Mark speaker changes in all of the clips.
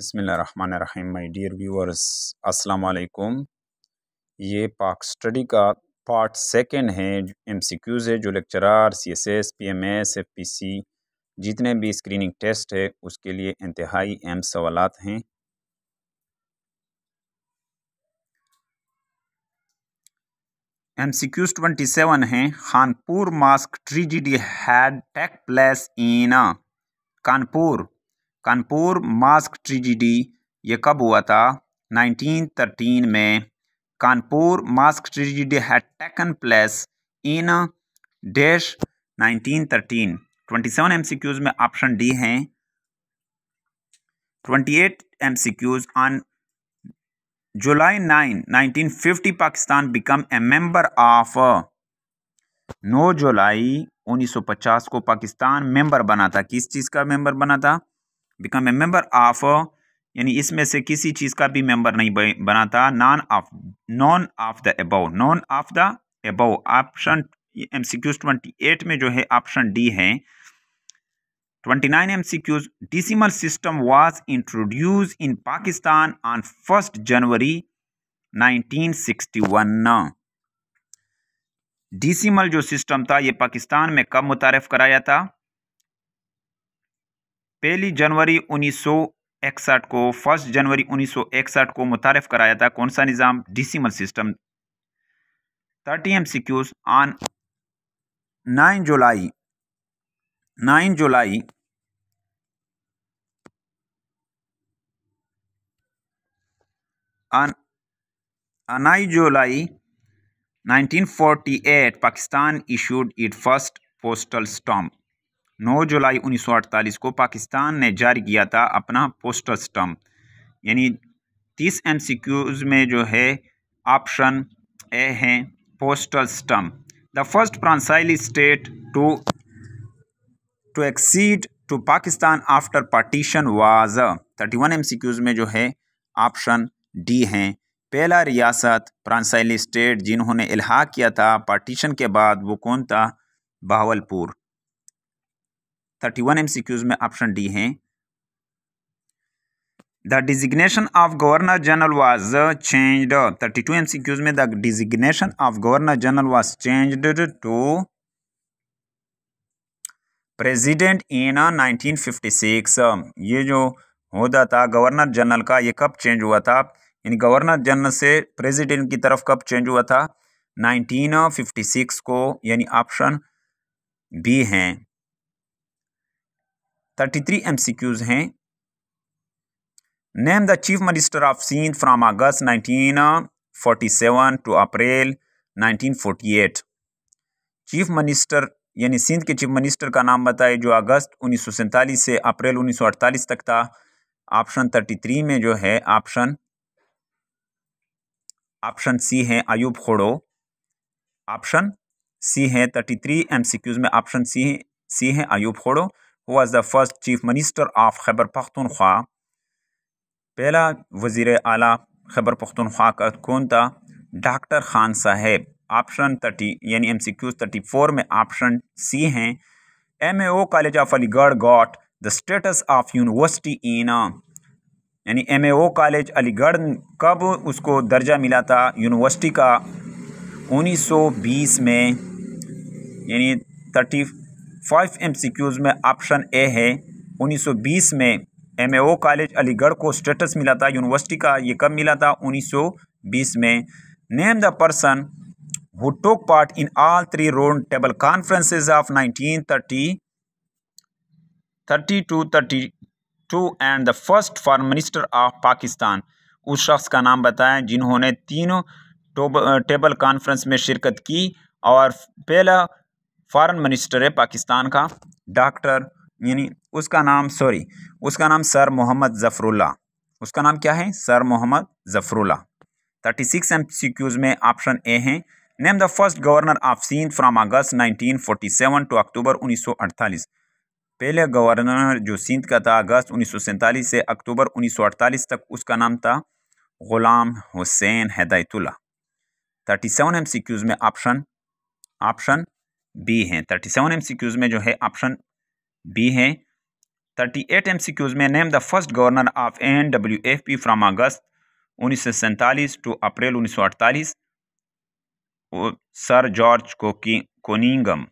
Speaker 1: बसमीम my dear viewers अस्सलाम वालेकुम ये पाक स्टडी का पार्ट सेकंड है एमसीक्यूज़ है जो लेक्चरार एफ पी सी जितने भी स्क्रीनिंग टेस्ट है उसके लिए इंतहाई अहम सवाल हैं M C Qs twenty seven है Khanpur mosque tragedy had take place in Kanpur Kanpur mosque tragedy ये कब हुआ था 1913 में Kanpur mosque tragedy had taken place in dash 1913 27 MCQs में ऑप्शन डी हैं 28 MCQs on July 9, 1950 Pakistan become a member of 9 जुलाई 1950 को पाकिस्तान मेंबर बना था किस चीज़ का मेंबर बना था बिकम ए मेंबर ऑफ यानी इसमें से किसी चीज़ का भी मेंबर नहीं बना था none of none of the above none of the above option M C Qs twenty eight में जो है ऑप्शन डी है twenty nine M C Qs decimal system was introduce in Pakistan on first January nineteen sixty one decimal जो system था ये पाकिस्तान में कब मुतारफ़ कराया था पहली जनवरी उन्नीस सौ इकसठ को फर्स्ट जनवरी उन्नीस सौ इकसठ को मुतारफ़ कराया था कौन सा निज़ाम decimal system thirty M C Qs on nine July nine July July nineteen forty 1948, Pakistan issued it first postal stamp. 9 जुलाई 1948 को पाकिस्तान ने जारी किया था अपना पोस्टल स्टम्प यानी 30 एम में जो है ऑप्शन ए हैं postal stamp the first princely state to to accede to Pakistan after partition was 31 one में जो है ऑप्शन डी हैं पहला रियासत फ्रांसाइली स्टेट जिन्होंने इलाहा किया था पार्टीशन के बाद वो कौन था बहावलपुर थर्टी वन एमसीक्यूज में ऑप्शन डी है the designation of governor general was changed thirty two MCQs में the designation of governor general was changed to president in 1956 ये जो होता था गवर्नर जनरल का ये कब चेंज हुआ था यानी गवर्नर जनरल से प्रेसिडेंट की तरफ कब चेंज हुआ था 1956 को यानी ऑप्शन बी हैं thirty three M C Qs हैं name the chief minister of Sindh from August nineteen forty seven to April nineteen forty eight chief minister यानी सिंध के चीफ मिनिस्टर का नाम बताए जो अगस्त उन्नीस सौ सैंतालीस से अप्रैल उन्नीस सौ अड़तालीस तक था ऑप्शन थर्टी थ्री में जो है ऑप्शन ऑप्शन सी है अयूब खोड़ो ऑप्शन सी है thirty three M C Qs में ऑप्शन सी है सी है Ayub Khuhro was the first chief minister of Khyber Khyber पहला वजीर अला खैबर पख्तनख्वा का कौन था doctor Khan Sahib option thirty यानी M C Q thirty four में ऑप्शन सी हैं M A O college of Aligarh got the status of university in यानी M A O college Aligarh कब उसको दर्जा मिला था यूनिवर्सिटी का उन्नीस सौ बीस में यानी थर्टी फाइव एमसीक्यूज में ऑप्शन ए है 1920 में एमएओ कॉलेज अलीगढ़ को स्टेटस मिला था यूनिवर्सिटी का ये कब मिला था 1920 में name the person who took part in all three round table conferences of 1930 thirty two and the first foreign minister of Pakistan उस शख्स का नाम बताएं जिन्होंने तीनों टेबल कॉन्फ्रेंस में शिरकत की और पहला फॉरेन मिनिस्टर है पाकिस्तान का डॉक्टर यानी उसका नाम सॉरी उसका नाम सर मोहम्मद ज़फ़रुल्ला उसका नाम क्या है sir Mohammad Zafarullah thirty six M C Qs में ऑप्शन ए हैं name the first governor of Sindh from August 1947 to October 1948 पहले गवर्नर जो सिंध का था अगस्त उन्नीस से अक्टूबर अड़तालीस तक उसका नाम था Ghulam Hussain Hidayatullah thirty seven M C Qs में ऑप्शन ऑप्शन बी हैं थर्टी सेवन एम में जो है ऑप्शन बी हैं थर्टी एट एम में name the first governor of N W F P from August उन्नीस सौ सैंतालीस टू अप्रैल उन्नीस सौ अड़तालीस सर जॉर्ज कोकी कोनिंगम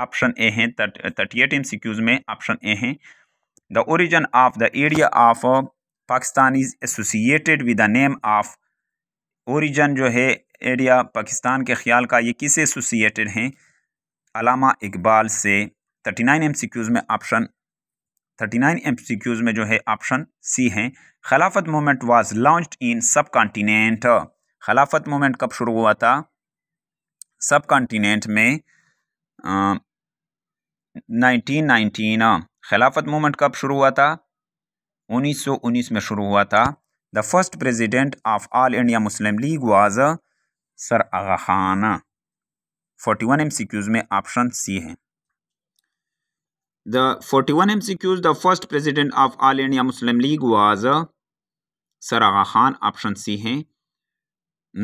Speaker 1: ऑप्शन ए हैं थर्टी एट एम में ऑप्शन ए हैं the origin of the area of Pakistan is associated with the name of origin जो है एरिया पाकिस्तान के ख्याल का ये किस एसोसिएटेड हैं अलामा इकबाल से थर्टी नाइन एम में ऑप्शन थर्टी नाइन एम में जो है ऑप्शन सी है खिलाफत मोमेंट वाज लॉन्च इन सब कॉन्टीनेंट खिलाफत मोमेंट कब शुरू हुआ था सब कॉन्टीनेंट में नाइनटीन नाइनटीन खिलाफत मोमेंट कब शुरू हुआ था 1919 में शुरू हुआ था the first president of All India Muslim League was sir Aga Khan forty one M C Qs में ऑप्शन सी है the forty one M C Qs the first president of All India Muslim League was sir Aga Khan option C है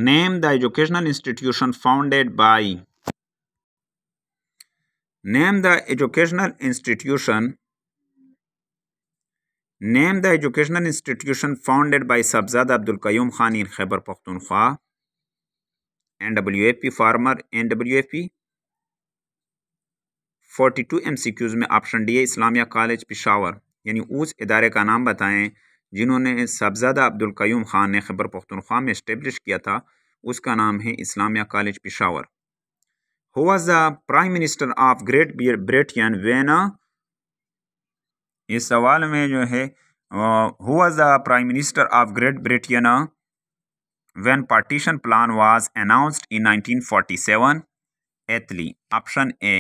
Speaker 1: name the educational institution founded by name the educational institution name the educational institution founded by Sahibzada Abdul Qayyum Khan in Khyber Pakhtunkhwa N W A P former N W F P forty two M C Qs में option D है Islamia college Peshawar यानी उस इदारे का नाम बताएं जिन्होंने साहबजादा अब्दुल कयूम ख़ान ने खबर पख्तनख्वा में इस्टेब्लिश किया था उसका नाम है Islamia college Peshawar who was the prime minister of great Britain वेना इस सवाल में जो है who was the prime minister of great Britain When partition plan was announced in 1947, Attlee option A.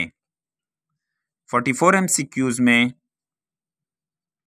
Speaker 1: 44 MCQs में